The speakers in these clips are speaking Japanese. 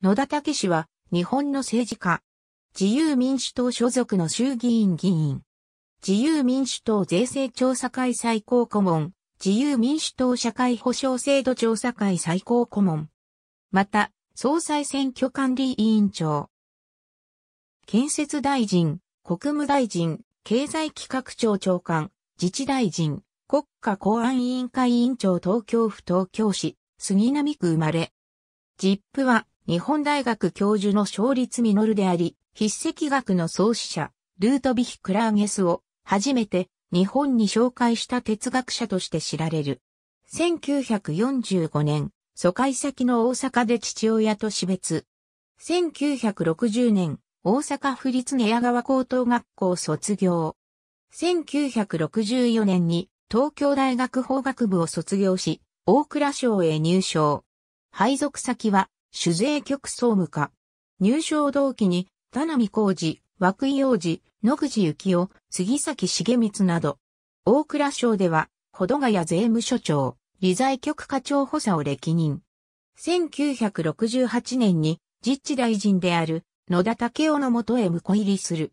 野田武氏は、日本の政治家。自由民主党所属の衆議院議員。自由民主党税制調査会最高顧問。自由民主党社会保障制度調査会最高顧問。また、総裁選挙管理委員長。建設大臣、国務大臣、経済企画庁長官、自治大臣、国家公安委員会委員長東京府東京市、杉並区生まれ。ジップは日本大学教授の勝立実であり、筆跡学の創始者、ルートビヒ・クラーゲスを、初めて日本に紹介した哲学者として知られる。1945年、疎開先の大阪で父親と死別。1960年、大阪府立寝屋川高等学校卒業。1964年に東京大学法学部を卒業し、大蔵省へ入省。配属先は主税局総務課。入省同期に、田波浩二、久井洋二、野口幸夫、杉崎重光など、大蔵省では、保土ヶ谷税務署長、理財局課長補佐を歴任。1968年に、実地大臣である、野田武雄のもとへ婿入りする。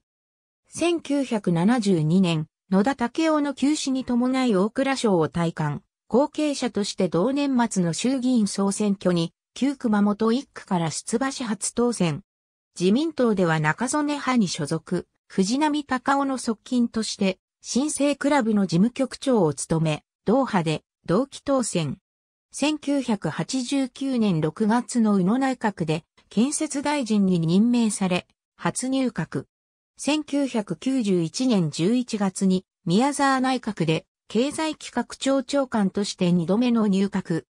1972年、野田武雄の休止に伴い大蔵省を退官、後継者として同年末の衆議院総選挙に旧熊本1区から出馬し初当選。自民党では中曽根派に所属、藤波隆夫の側近として、新生クラブの事務局長を務め、同派で同期当選。1989年6月の宇野内閣で建設大臣に任命され、初入閣。1991年11月に宮沢内閣で経済企画庁長官として2度目の入閣。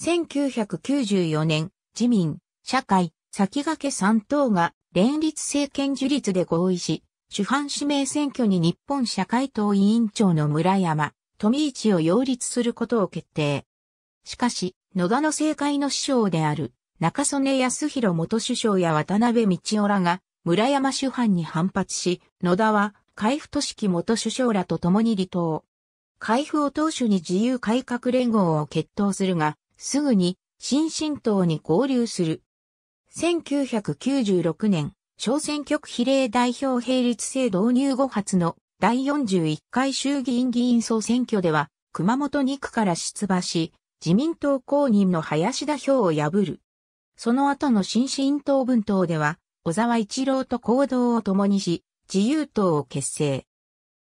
1994年、自民、社会、先駆け3党が連立政権樹立で合意し、主犯指名選挙に日本社会党委員長の村山、富市を擁立することを決定。しかし、野田の政界の師匠である中曽根康弘元首相や渡辺道夫らが村山主犯に反発し、野田は海部俊樹元首相らと共に離党。海部を党首に自由改革連合を決闘するが、すぐに新進党に合流する。1996年、小選挙区比例代表並立制導入後発の第41回衆議院議員総選挙では、熊本2区から出馬し、自民党公認の林田票を破る。その後の新進党分党では、小沢一郎と行動を共にし、自由党を結成。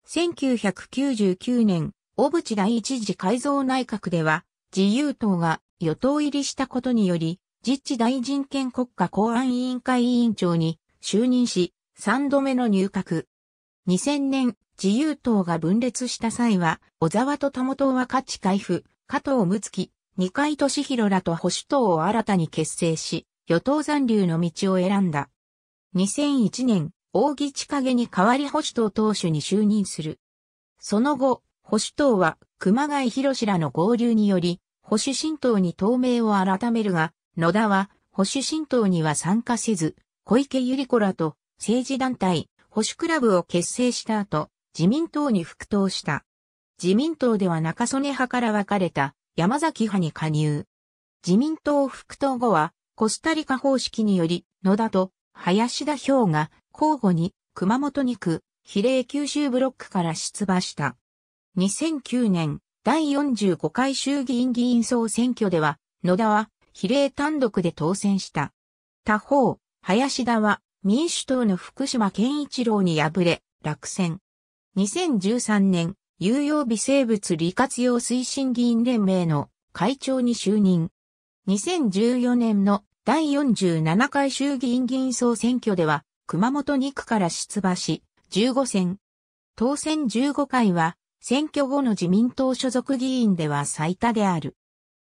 1999年、小渕第一次改造内閣では、自由党が与党入りしたことにより、実地大人権国家公安委員会委員長に就任し、3度目の入閣。2000年、自由党が分裂した際は、小沢と田本は価値回復、加藤睦月、二階俊博らと保守党を新たに結成し、与党残留の道を選んだ。2001年、大木千景に代わり保守党党首に就任する。その後、保守党は熊谷博士らの合流により、保守新党に党名を改めるが、野田は保守新党には参加せず、小池百合子らと政治団体、保守クラブを結成した後、自民党に復党した。自民党では中曽根派から分かれた山崎派に加入。自民党復党後は、コスタリカ方式により、野田と林田氷が交互に熊本2区、比例九州ブロックから出馬した。2009年、第45回衆議院議員総選挙では、野田は比例単独で当選した。他方、林田は民主党の福島健一郎に敗れ、落選。2013年、有用微生物利活用推進議員連盟の会長に就任。2014年の第47回衆議院議員総選挙では、熊本2区から出馬し、15選。当選15回は、選挙後の自民党所属議員では最多である。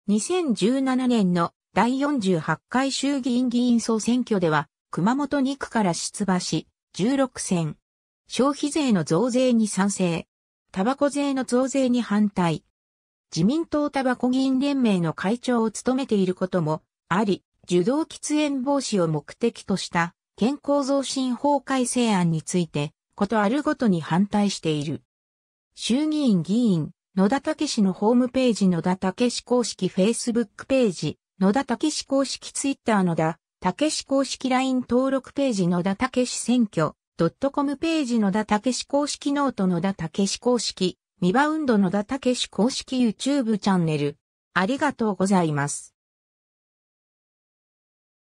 2017年の第48回衆議院議員総選挙では、熊本2区から出馬し、16選。消費税の増税に賛成。タバコ税の増税に反対。自民党タバコ議員連盟の会長を務めていることもあり、受動喫煙防止を目的とした健康増進法改正案について、ことあるごとに反対している。衆議院議員、野田武氏のホームページ野田武氏公式 Facebook ページ、野田武氏公式 Twitter 野田、武氏公式 LINE 登録ページ野田武氏選挙、.com ページ野田武史公式ノート野田武史公式、ミバウンド野田武史公式 YouTube チャンネル。ありがとうございます。